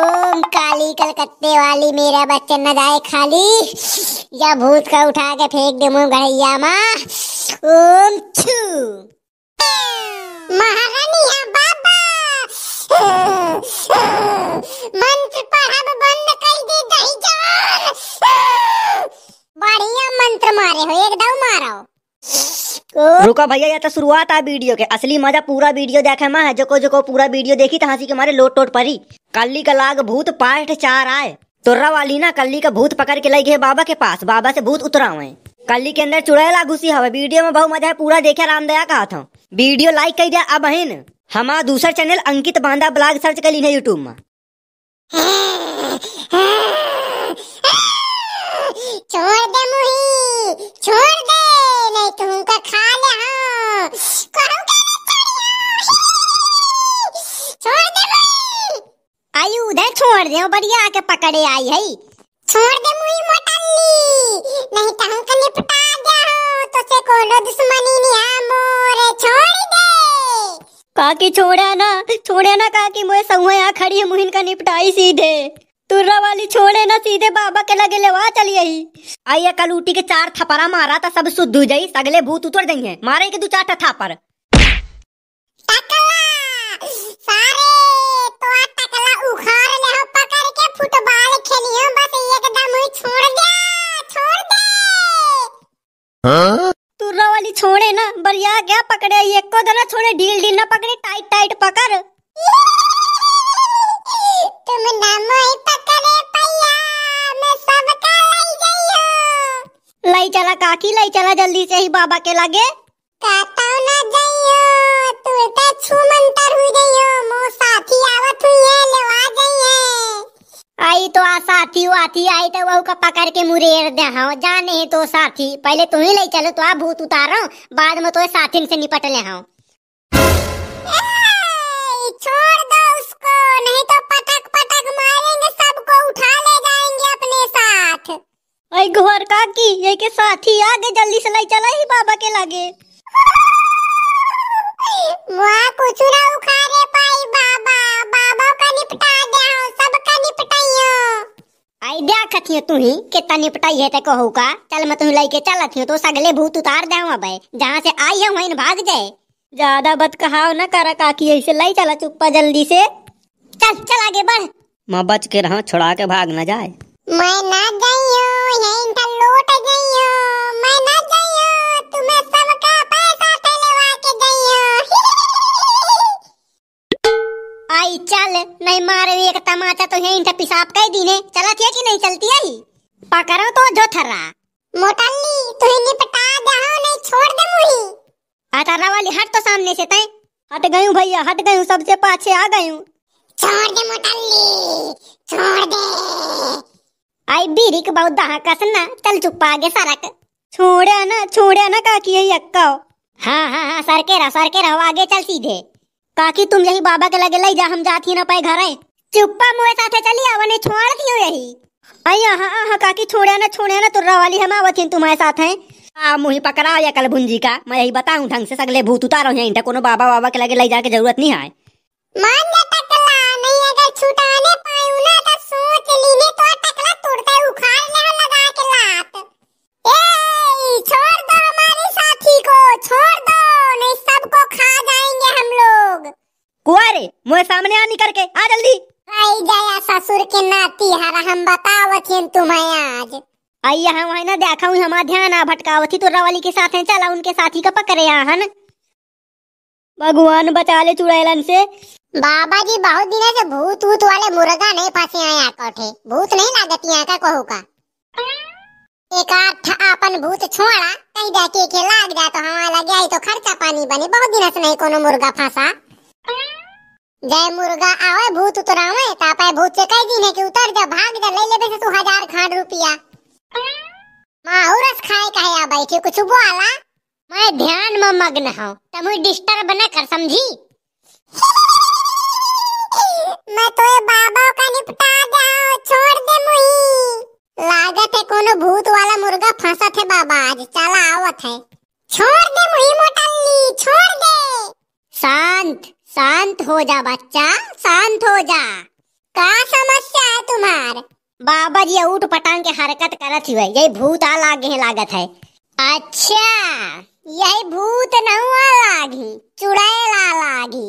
ओम काली कलकत्ते वाली मेरा बच्चन न जाए खाली या भूत का उठा के फेंक दे मुंह गड़ैया माँ ओम छू महारानी बाबा रुका भैया ये तो शुरुआत है वीडियो के असली मजा पूरा वीडियो देखे मैं जो जोको जोको पूरा वीडियो देखी तो हंसी के मारे लोट टोट परी कल्ली का लाग भूत पाठ चार आए तुर्रा वाली ना कल्ली का भूत पकड़ के लग गए बाबा के पास बाबा से भूत उतरा हुए कल्ली के अंदर चुड़ैला घुसी हवा वीडियो में बहुत मजा है पूरा देखे रामदया का हाथ वीडियो लाइक कर दिया अब बहन हमारा दूसरा चैनल अंकित बांधा ब्लॉग सर्च कर ली है यूट्यूब में छोड़ दे मुई नहीं तो निपटा हो तो से दुश्मनी नहीं है मोरे छोड़ दे काकी छोड़ा ना छोड़े ना काकी मोए संगवा यहाँ खड़ी है मुहिन का निपटाई सीधे तुर्रा वाली छोड़े ना सीधे बाबा के लगे लेवा चली आई आई कल उठी के चार थपरा मारा था सब शुद्ध हो जाई सगले भूत उतर देंगे मारे के दो चार ठा सारे तो टकला उखाड़ ले हो पकड़ के फुटबॉल खेलियो छोड़ दे छोड़ दे हाँ? तुर्रा वाली छोड़े ना बरिया क्या पकड़े ये को दना तो छोड़े डील डील ना पकड़े टाइट टाइट पकड़ तुम नाम ही पकड़े पैया मैं सब का लाई गई लाई चला काकी लाई चला जल्दी से ही बाबा के लगे काटा ना जाइयो तू तो छू मंतर हुई मो साथी आवत हुई है लेवा आई तो आ साथी वाथी आई तो वह का पकड़ के मुरेर दे हाँ जाने है तो साथी पहले तू ही ले चलो तो आप भूत उतारो बाद में तो साथी से निपट ले हाँ छोड़ दो उसको नहीं तो पटक पटक मारेंगे सबको उठा ले जाएंगे अपने साथ ओए घोर काकी ये के साथी आगे जल्दी से ले चला ही बाबा के लागे वाह कुछ ना उखाड़े रखियो तू ही कितना निपटाई है तको होगा चल मैं तुम लेके चल रखियो तो सगले भूत उतार दे भाई जहाँ से आई है वहीं भाग जाए ज्यादा बत कहा ना कर काकी ऐसे लाई चला चुप्पा जल्दी से चल चल आगे बढ़ मैं बच के रहा छोड़ा के भाग न जाए मैं ना गई हूँ चल नहीं मारे एक तमाचा तो यहीं पिसाब कर दीने चला थी कि नहीं चलती आई पकड़ो तो जो थर्रा तो तुहेंगे पटा जाओ नहीं छोड़ दे मुही अतरा वाली हट तो सामने से तय हट गई हूं भैया हट गई हूं सबसे पाछे आ गई हूं छोड़ दे मोटल्ली छोड़ दे आई बीरी हाँ के बहुत दहाका सन्ना चल चुप आगे सरक छोड़े ना छोड़े ना का किए यक्का हां हां हाँ, सर के रहा सर के रहा आगे चल सीधे काकी तुम यही बाबा के लगे लई जा हम जाती ना पाए घर चुप्पा मोए साथे चली आवे ने छोड़ दियो यही अयो हां हाँ, हाँ काकी छोड़े ना छोड़े ना तुर्रा वाली हम आवथिन तुम्हारे साथ हैं आ मुही पकड़ा या कल भुंजी का मैं यही बताऊं ढंग से सगले भूत उतारो हैं इनका कोनो बाबा बाबा के लगे लई जा के जरूरत नहीं है मान जा मोए सामने आनी करके आ जल्दी आई जाया ससुर के नाती हरा हम बतावथिन तुम्हें आज आई यहाँ वहाँ ना देखा हूँ हमारा ध्यान आ भटकावती तो रवाली के साथ है चला उनके साथी का पकड़े यहाँ भगवान बचा ले चुड़ैलन से बाबा जी बहुत दिन से भूत भूत वाले मुर्गा नहीं फंसे आया कोठे भूत नहीं ना यहाँ का कहू का एक आठ अपन भूत छोड़ा कहीं जाके के लाग जा तो हमारा लग जाए तो खर्चा पानी बने बहुत दिन से नहीं कोनो मुर्गा फंसा जय मुर्गा आवे भूत उतरावे तापे भूत से कह दीने कि उतर जा भाग जा ले ले बेसे तू हजार खांड रुपया मां और रस खाए कहे आ बैठे कुछ बोला मैं ध्यान में मग्न हूं तमु डिस्टर्ब न कर समझी मैं तो ये बाबा का निपटा जाओ छोड़ दे मुही लागत है कोनो भूत वाला मुर्गा फंसा थे बाबा आज चला आवत है छोड़ दे मुही मोटली छोड़ दे शांत शांत हो जा बच्चा शांत हो जा का समस्या है तुम्हार बाबा जी ऊट पटांग के हरकत करत हुए यही भूत आ लागे है लागत है अच्छा यही भूत नहुआ लागी चुड़ैल ला लागी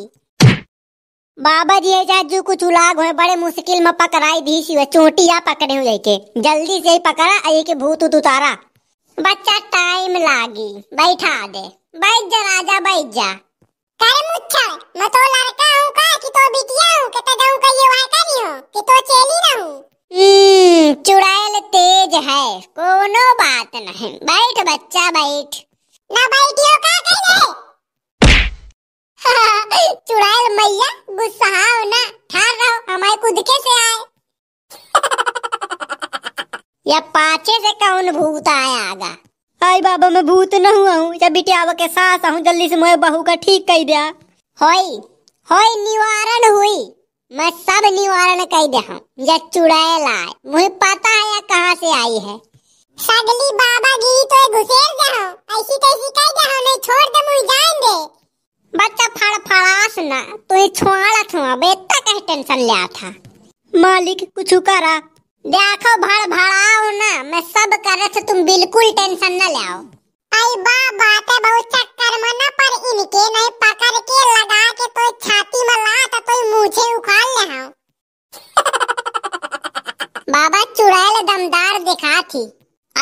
बाबा जी जाजू कुछ लाग हुए बड़े मुश्किल में पकड़ाई भी सी चोटी चोटिया पकड़े हुए के जल्दी से ही पकड़ा आई के भूत उत उतारा बच्चा टाइम लागी बैठा दे बैठ जा राजा बैठ जा तारे मुच्छा मैं तो लड़का हूँ का कि तो बिटिया हूँ के तो का ये वाय करी हो कि तो चेली ना हूँ हम्म चुड़ैल तेज है कोनो बात नहीं बैठ बच्चा बैठ ना बैठियो का कह रहे चुड़ैल मैया गुस्सा हो ना ठार रहो हमारे खुद के से आए या पाछे से कौन भूत आया आगा हाय बाबा मैं भूत न हुआ हूँ जब बिटियावा के सास आऊँ जल्दी से मोए बहू का ठीक कह दिया होई होई निवारण हुई मैं सब निवारण कह दे हूँ या चुड़ाए लाए मुझे पता है या कहाँ से आई है सगली बाबा गिरी तो घुसेर दे हूँ ऐसी कैसी कह दे हूँ नहीं छोड़ दे मुझे जान दे बच्चा फाड़ फाड़ास ना तो ये छोड़ा था बेटा इतना टेंशन लिया था मालिक कुछ करा देखो भड़ भड़ाओ ना मैं सब कर रहा था तुम बिल्कुल टेंशन ना लाओ आई बा बातें बहुत चक्कर में ना पर इनके नहीं पकड़ के लगा के तो छाती में लात तो मुझे उखाड़ ले हां बाबा चुड़ैल दमदार दिखा थी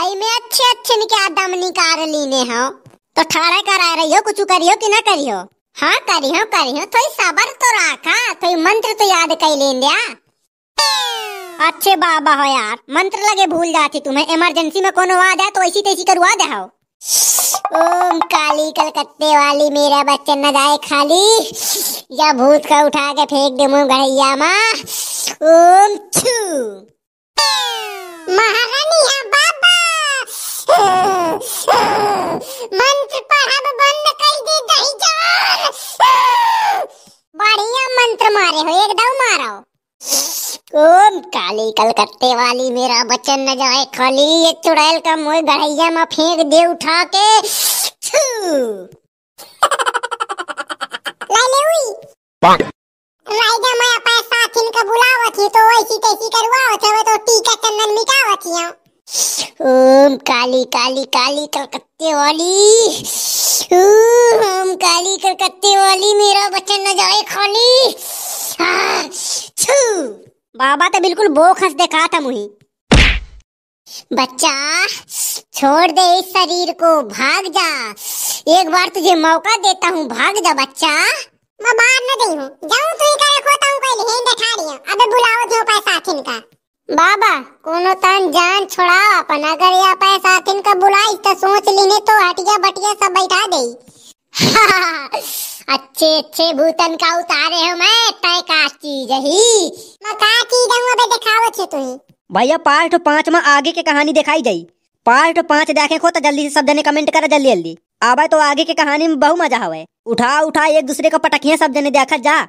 आई मैं अच्छे अच्छे निके दम निकाल लेने हो तो ठहरा कर आ रही हो कुछ करियो कि ना करियो हाँ करियो करियो थोड़ी तो सबर तो राखा थोड़ी तो मंत्र तो याद कर लेन दिया हाँ। अच्छे बाबा हो यार मंत्र लगे भूल जाती तुम्हें इमरजेंसी में कोनो आ जाए तो ऐसी तैसी करवा दे ओम काली कलकत्ते वाली मेरा बच्चन न जाए खाली या भूत का उठा के फेंक दे मुंह गड़ैया माँ ओम छू महारानी बाबा मंत्र पढ़ब बंद कर दे दही जान बढ़िया मंत्र मारे हो एक कौन काली कलकत्ते वाली मेरा बचन न जाए खाली ये चुड़ैल का मुंह गढ़ैया में फेंक दे उठा के राजा मैं अपने साथिन का बुलावत ही तो वैसी तैसी करवावत है तो टीका चंदन मिटावत ही ओम काली काली काली कलकत्ते वाली ओम काली कलकत्ते वाली मेरा बचन न जाए खाली हाँ, छू बाबा तो बिल्कुल बोखस देखा था मुही बच्चा छोड़ दे इस शरीर को भाग जा एक बार तुझे मौका देता हूँ भाग जा बच्चा मैं बाहर न गई हूँ जाऊँ तो हूँ रही बुलाओ जो पैसा थिन का बाबा कोनो जान छोड़ा अपन अगर पैसा थिन का बुलाई तो सोच लेने तो हटिया बटिया सब बैठा दे अच्छे अच्छे भूतन का उतारे हो मैं तय का चीज ही कहा की गंगो दिखावो छे तू भैया पार्ट 5 में आगे की कहानी दिखाई जाई पार्ट 5 देखे को तो जल्दी से सब जने कमेंट करे जल्दी जल्दी आबे तो आगे की कहानी में बहु मजा आवे उठा उठा एक दूसरे का पटकिया सब जने देखा जा